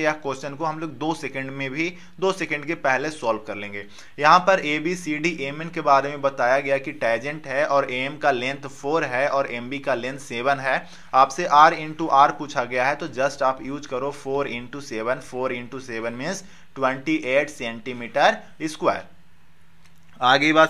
या क्वेश्चन को हम लोग दो सेकंड में भी दो सेकंड के पहले सॉल्व कर लेंगे यहां पर A B C D M N के बारे में बताया गया कि टैजेंट है और ए एम का लेंथ फोर है और एम बी का लेंथ सेवन है आपसे आर इंटू आर पूछा गया है तो जस्ट आप यूज करो four into seven four into seven means twenty eight centimetre square आगे बात